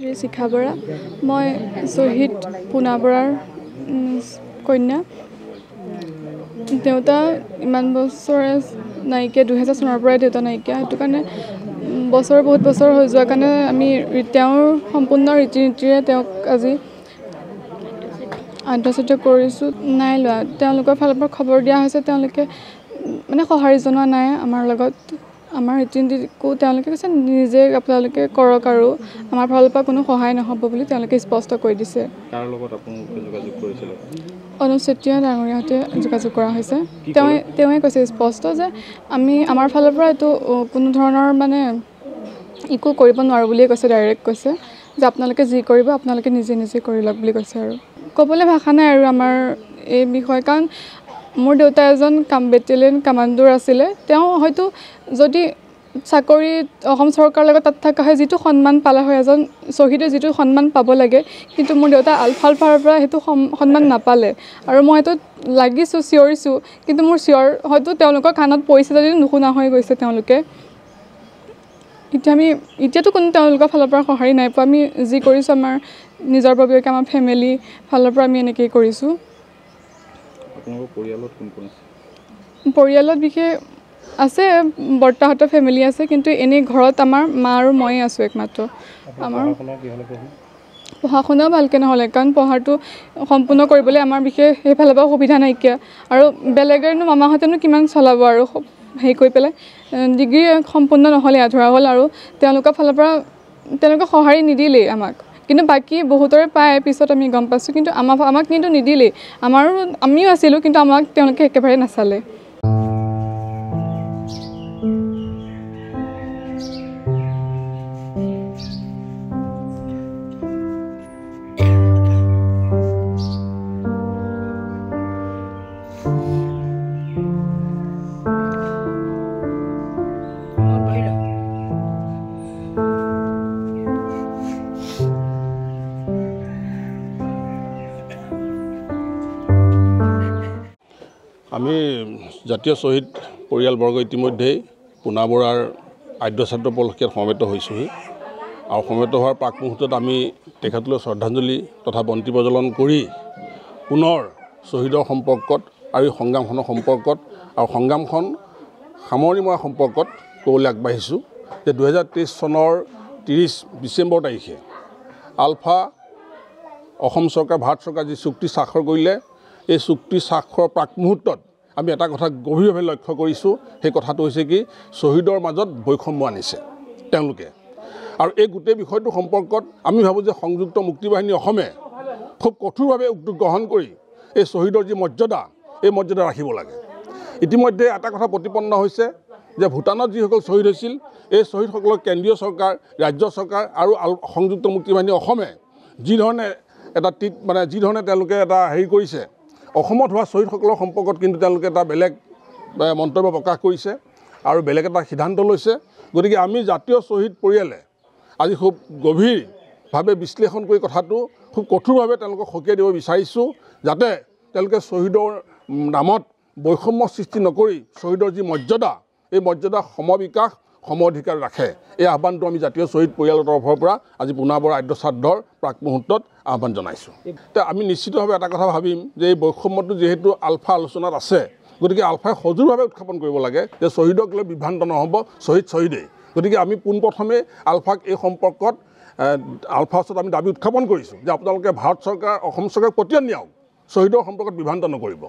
শ্ৰী শিখা বৰা মই শ্বহীদ পুনা বৰাৰ কন্যা দেউতা ইমান বছৰে নাইকিয়া দুহেজাৰ চনৰ পৰাই দেউতা নাইকিয়া সেইটো কাৰণে বছৰ বহুত বছৰ হৈ যোৱাৰ কাৰণে আমি তেওঁৰ সম্পূৰ্ণ ৰীতি নীতিৰে তেওঁক আজি আন্তঃচিত কৰিছোঁ নাই লোৱা তেওঁলোকৰ ফালৰ পৰা খবৰ দিয়া হৈছে তেওঁলোকে মানে সঁহাৰি জনোৱা নাই আমাৰ লগত আমাৰ ৰীতি নীতিকো তেওঁলোকে কৈছে নিজে আপোনালোকে কৰক আৰু আমাৰ ফালৰ পৰা কোনো সহায় নহ'ব বুলি তেওঁলোকে স্পষ্ট কৰি দিছে অনুপ চেতিয়া যোগাযোগ কৰা হৈছে তেওঁ তেওঁৱে কৈছে স্পষ্ট যে আমি আমাৰ ফালৰ পৰা এইটো কোনো ধৰণৰ মানে একো কৰিব নোৱাৰোঁ বুলিয়ে কৈছে ডাইৰেক্ট কৈছে যে আপোনালোকে যি কৰিব আপোনালোকে নিজে নিজে কৰি লওক বুলি কৈছে আৰু ক'বলৈ ভাষা নাই আৰু আমাৰ এই বিষয়ে কাৰণ মোৰ দেউতা এজন কাম বেটেলিয়ান কামাণ্ডোৰ আছিলে তেওঁ হয়তো যদি চাকৰি অসম চৰকাৰৰ লগত তাত থকা হয় যিটো সন্মান পালে হয় এজন শ্বহীদে যিটো সন্মান পাব লাগে কিন্তু মোৰ দেউতা আলফালফাৰৰ পৰা সেইটো সন্মান নাপালে আৰু মই সেইটো লাগিছোঁ চিঞৰিছোঁ কিন্তু মোৰ চিঞৰ হয়তো তেওঁলোকৰ কাণত পৰিছে যদিও নুশুনা হৈ গৈছে তেওঁলোকে এতিয়া আমি এতিয়াতো কোনো তেওঁলোকৰ ফালৰ পৰা সঁহাৰি নাই পোৱা আমি যি কৰিছোঁ আমাৰ নিজৰ বাবে আমাৰ ফেমিলি ফালৰ পৰা আমি এনেকেই কৰিছোঁ আপোনালোকৰ পৰিয়ালত কোন কোন আছে পৰিয়ালত বিশেষ আছে বৰ্তাহঁতৰ ফেমিলি আছে কিন্তু এনেই ঘৰত আমাৰ মা আৰু ময়ে আছোঁ একমাত্ৰ আমাৰ পঢ়া শুনাও ভালকৈ নহ'লে কাৰণ পঢ়াটো সম্পূৰ্ণ কৰিবলৈ আমাৰ বিশেষ সেইফালৰ পৰা সুবিধা নাইকিয়া আৰু বেলেগেনো মামাহঁতেনো কিমান চলাব আৰু হেৰি কৰি পেলাই ডিগ্ৰী সম্পূৰ্ণ নহ'লে আধৰা হ'ল আৰু তেওঁলোকৰ ফালৰ পৰা তেওঁলোকে সঁহাৰি নিদিলেই আমাক কিন্তু বাকী বহুতৰে পায় পিছত আমি গম পাইছোঁ কিন্তু আমাক আমাক কিন্তু নিদিলেই আমাৰো আমিও আছিলোঁ কিন্তু আমাক তেওঁলোকে একেবাৰে নাচালে আমি জাতীয় শ্বহীদ পৰিয়ালবৰ্গ ইতিমধ্যেই পোনা বৰাৰ আদ্য ছাত্ৰ উপলক্ষে সমবেত হৈছোঁহি আৰু সমবেত হোৱাৰ প্ৰাক মুহূৰ্তত আমি তেখেতলৈ শ্ৰদ্ধাঞ্জলি তথা বন্তি প্ৰজ্বলন কৰি পুনৰ শ্বহীদৰ সম্পৰ্কত আৰু এই সংগ্ৰামখনৰ সম্পৰ্কত আৰু সংগ্ৰামখন সামৰণি মৰা সম্পৰ্কত ক'বলৈ আগবাঢ়িছোঁ যে দুহেজাৰ তেইছ চনৰ ত্ৰিছ ডিচেম্বৰ তাৰিখে আলফা অসম চৰকাৰ ভাৰত চৰকাৰ যি চুক্তি স্বাক্ষৰ কৰিলে এই চুক্তি স্বাক্ষৰৰ মুহূৰ্তত আমি এটা কথা গভীৰভাৱে লক্ষ্য কৰিছোঁ সেই কথাটো হৈছে কি শ্বহীদৰ মাজত বৈষম্য আনিছে তেওঁলোকে আৰু এই গোটেই বিষয়টো সম্পৰ্কত আমি ভাবোঁ যে সংযুক্ত মুক্তি বাহিনী অসমে খুব কঠোৰভাৱে উদ্যোগ গ্ৰহণ কৰি এই শ্বহীদৰ যি মৰ্যাদা এই মৰ্যাদা ৰাখিব লাগে ইতিমধ্যে এটা কথা প্ৰতিপন্ন হৈছে যে ভূটানত যিসকল শ্বহীদ হৈছিল এই শ্বহীদসকলক কেন্দ্ৰীয় চৰকাৰ ৰাজ্য চৰকাৰ আৰু সংযুক্ত মুক্তি বাহিনী অসমে যিধৰণে এটা ট্ৰিট মানে যিধৰণে তেওঁলোকে এটা হেৰি কৰিছে অসমত হোৱা শ্বহীদসকলৰ সম্পৰ্কত কিন্তু তেওঁলোকে এটা বেলেগ মন্তব্য প্ৰকাশ কৰিছে আৰু বেলেগ এটা সিদ্ধান্ত লৈছে গতিকে আমি জাতীয় শ্বহীদ পৰিয়ালে আজি খুব গভীৰভাৱে বিশ্লেষণ কৰি কথাটো খুব কঠোৰভাৱে তেওঁলোকক সকীয়াই দিব বিচাৰিছোঁ যাতে তেওঁলোকে শ্বহীদৰ নামত বৈষম্য সৃষ্টি নকৰি শ্বহীদৰ যি মৰ্যাদা এই মৰ্যাদাৰ সমবিকাশ সম অধিকাৰ ৰাখে এই আহ্বানটো আমি জাতীয় শ্বহীদ পৰিয়ালৰ তৰফৰ পৰা আজি পুনৰবাৰ শ্ৰাদ্ধৰ প্ৰাক মুহূৰ্তত আহ্বান জনাইছোঁ তে আমি নিশ্চিতভাৱে এটা কথা ভাবিম যে এই বৈষম্যটো যিহেতু আলফা আলোচনাত আছে গতিকে আলফাই সজোৰভাৱে উত্থাপন কৰিব লাগে যে শ্বহীদক লৈ বিভ্ৰান্ত নহ'ব শ্বহীদ শ্বহীদেই গতিকে আমি পোনপ্ৰথমে আলফাক এই সম্পৰ্কত আলফাৰ ওচৰত আমি দাবী উত্থাপন কৰিছোঁ যে আপোনালোকে ভাৰত চৰকাৰ অসম চৰকাৰক প্ৰতিয়ান নিয়াওক শ্বহীদৰ সম্পৰ্কত বিভ্ৰান্ত নকৰিব